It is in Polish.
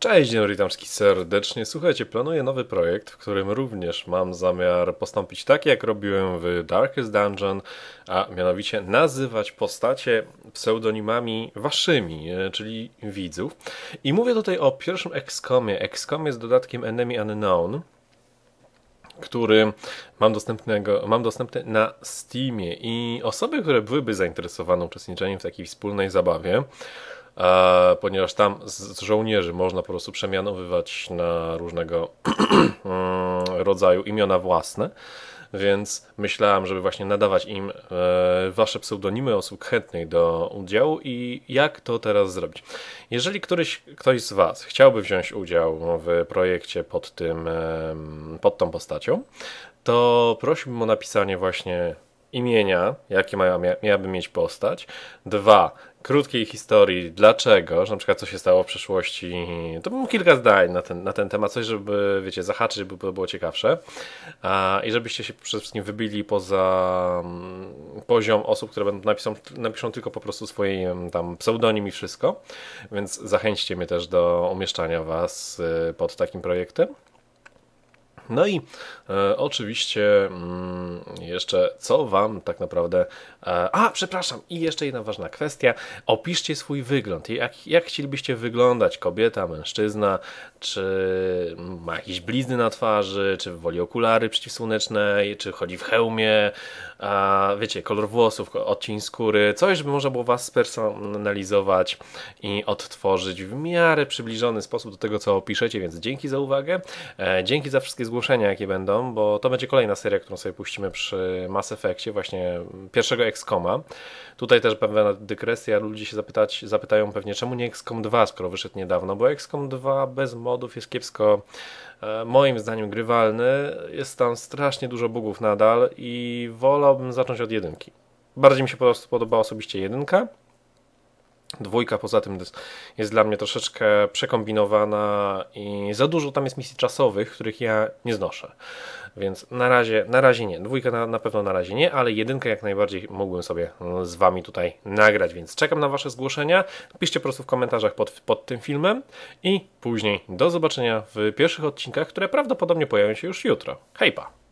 Cześć, dzień dobry, witam wszystkich serdecznie. Słuchajcie, planuję nowy projekt, w którym również mam zamiar postąpić tak, jak robiłem w Darkest Dungeon, a mianowicie nazywać postacie pseudonimami waszymi, e, czyli widzów. I mówię tutaj o pierwszym XCOMie. XCOM jest dodatkiem Enemy Unknown, który mam, dostępnego, mam dostępny na Steamie i osoby, które byłyby zainteresowane uczestniczeniem w takiej wspólnej zabawie, ponieważ tam z żołnierzy można po prostu przemianowywać na różnego mm, rodzaju imiona własne, więc myślałam, żeby właśnie nadawać im e, wasze pseudonimy osób chętnych do udziału i jak to teraz zrobić. Jeżeli któryś, ktoś z was chciałby wziąć udział w projekcie pod, tym, pod tą postacią, to prosiłbym o napisanie właśnie imienia, jakie mają, miałaby mieć postać. Dwa, krótkiej historii, dlaczego, że na przykład co się stało w przeszłości. To było kilka zdań na ten, na ten temat, coś, żeby, wiecie, zahaczyć, żeby to było ciekawsze. A, I żebyście się przede wszystkim wybili poza mm, poziom osób, które będą napisą, napiszą tylko po prostu swoje tam pseudonim i wszystko. Więc zachęćcie mnie też do umieszczania was y, pod takim projektem. No i e, oczywiście mm, jeszcze co Wam tak naprawdę. E, a, przepraszam, i jeszcze jedna ważna kwestia. Opiszcie swój wygląd. Jak, jak chcielibyście wyglądać? Kobieta, mężczyzna? Czy ma jakieś blizny na twarzy? Czy woli okulary przeciwsłoneczne? Czy chodzi w hełmie? wiecie, kolor włosów, odcień skóry, coś, żeby można było Was spersonalizować i odtworzyć w miarę przybliżony sposób do tego, co opiszecie, więc dzięki za uwagę, e, dzięki za wszystkie zgłoszenia, jakie będą, bo to będzie kolejna seria, którą sobie puścimy przy Mass Effectie, właśnie pierwszego XCOMa. Tutaj też pewna dygresja, ludzie się zapytać, zapytają pewnie, czemu nie XCOM 2, skoro wyszedł niedawno, bo XCOM 2 bez modów jest kiepsko E, moim zdaniem grywalny. Jest tam strasznie dużo bugów nadal i wolałbym zacząć od jedynki. Bardziej mi się po prostu podobała osobiście jedynka. Dwójka poza tym jest dla mnie troszeczkę przekombinowana i za dużo tam jest misji czasowych, których ja nie znoszę. Więc na razie, na razie nie. Dwójka na, na pewno na razie nie, ale jedynkę jak najbardziej mógłbym sobie z Wami tutaj nagrać, więc czekam na Wasze zgłoszenia. Piszcie po prostu w komentarzach pod, pod tym filmem i później do zobaczenia w pierwszych odcinkach, które prawdopodobnie pojawią się już jutro. Hej pa!